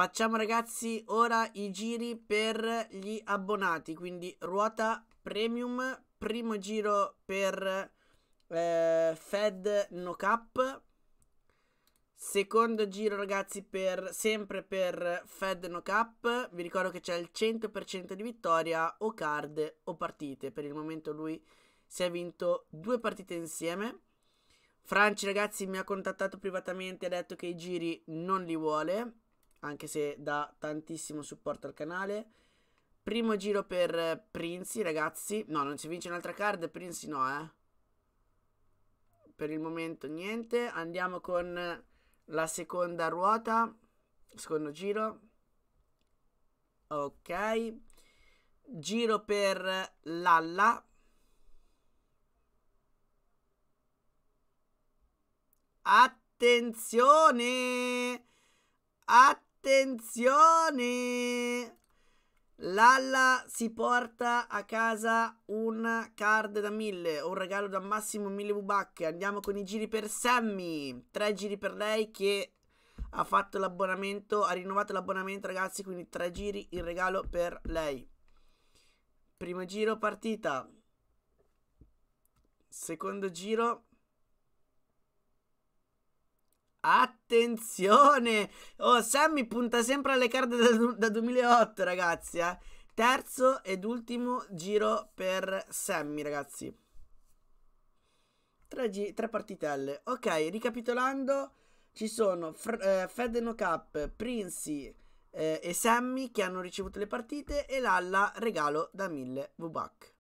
Facciamo ragazzi ora i giri per gli abbonati, quindi ruota premium, primo giro per eh, Fed no cap, secondo giro ragazzi per, sempre per Fed no cap, vi ricordo che c'è il 100% di vittoria o card o partite, per il momento lui si è vinto due partite insieme. Franci ragazzi mi ha contattato privatamente e ha detto che i giri non li vuole anche se dà tantissimo supporto al canale. Primo giro per eh, Prinzi, ragazzi. No, non si vince un'altra card, Prinzi no, eh. Per il momento niente. Andiamo con la seconda ruota. Secondo giro. Ok. Giro per Lalla. Attenzione! Attenzione! Attenzione! Lalla si porta a casa una card da 1000, un regalo da massimo 1000 V-Buck. Andiamo con i giri per Sammy. Tre giri per lei che ha fatto l'abbonamento, ha rinnovato l'abbonamento ragazzi, quindi tre giri il regalo per lei. Primo giro partita. Secondo giro Attenzione! Oh, Sammy punta sempre alle carte da, da 2008, ragazzi. Eh? Terzo ed ultimo giro per Sammy, ragazzi. Tre, tre partitelle. Ok, ricapitolando, ci sono Fr- eh, Fedeno Cup, Prinzi eh, e Sammy che hanno ricevuto le partite e Lalla regalo da 1000 V-Buck.